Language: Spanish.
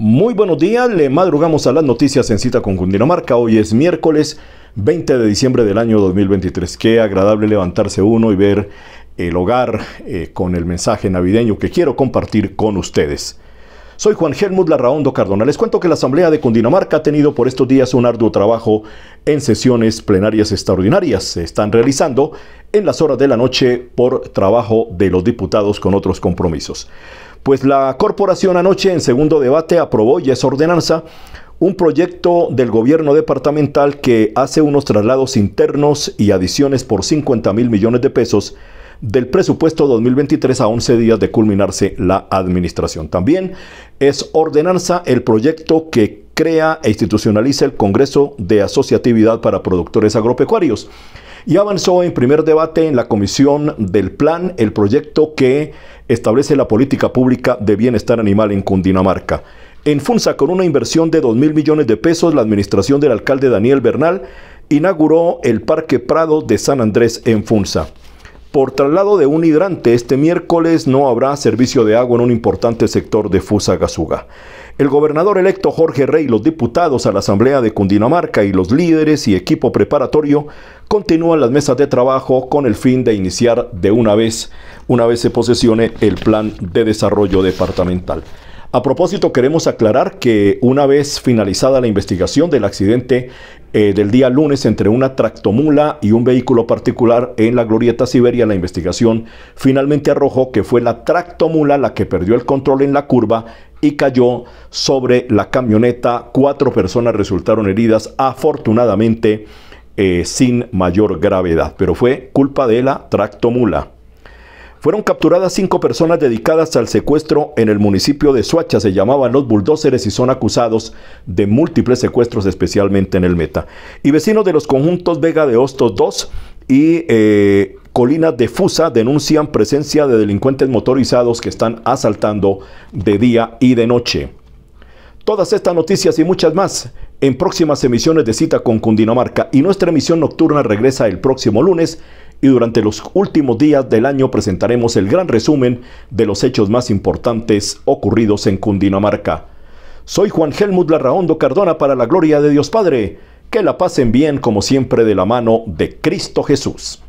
Muy buenos días, le madrugamos a las noticias en cita con Cundinamarca. Hoy es miércoles 20 de diciembre del año 2023. Qué agradable levantarse uno y ver el hogar eh, con el mensaje navideño que quiero compartir con ustedes. Soy Juan Helmut Larraondo Cardona. Les cuento que la Asamblea de Cundinamarca ha tenido por estos días un arduo trabajo en sesiones plenarias extraordinarias. Se están realizando en las horas de la noche por trabajo de los diputados con otros compromisos pues la corporación anoche en segundo debate aprobó y es ordenanza un proyecto del gobierno departamental que hace unos traslados internos y adiciones por 50 mil millones de pesos del presupuesto 2023 a 11 días de culminarse la administración. También es ordenanza el proyecto que crea e institucionaliza el Congreso de Asociatividad para Productores Agropecuarios y avanzó en primer debate en la Comisión del Plan, el proyecto que establece la política pública de bienestar animal en Cundinamarca. En Funza, con una inversión de 2 mil millones de pesos, la administración del alcalde Daniel Bernal inauguró el Parque Prado de San Andrés en Funza. Por traslado de un hidrante, este miércoles no habrá servicio de agua en un importante sector de Fusagasugá. El gobernador electo Jorge Rey, los diputados a la Asamblea de Cundinamarca y los líderes y equipo preparatorio continúan las mesas de trabajo con el fin de iniciar de una vez, una vez se posesione el plan de desarrollo departamental. A propósito, queremos aclarar que una vez finalizada la investigación del accidente eh, del día lunes entre una tractomula y un vehículo particular en la Glorieta Siberia, la investigación finalmente arrojó que fue la tractomula la que perdió el control en la curva y cayó sobre la camioneta. Cuatro personas resultaron heridas, afortunadamente eh, sin mayor gravedad, pero fue culpa de la tractomula. Fueron capturadas cinco personas dedicadas al secuestro en el municipio de Suacha. Se llamaban los bulldóceres y son acusados de múltiples secuestros, especialmente en el Meta. Y vecinos de los conjuntos Vega de Hostos 2 y eh, Colinas de Fusa denuncian presencia de delincuentes motorizados que están asaltando de día y de noche. Todas estas noticias y muchas más en próximas emisiones de Cita con Cundinamarca y nuestra emisión nocturna regresa el próximo lunes y durante los últimos días del año presentaremos el gran resumen de los hechos más importantes ocurridos en Cundinamarca. Soy Juan Helmut Larraondo Cardona para la gloria de Dios Padre. Que la pasen bien como siempre de la mano de Cristo Jesús.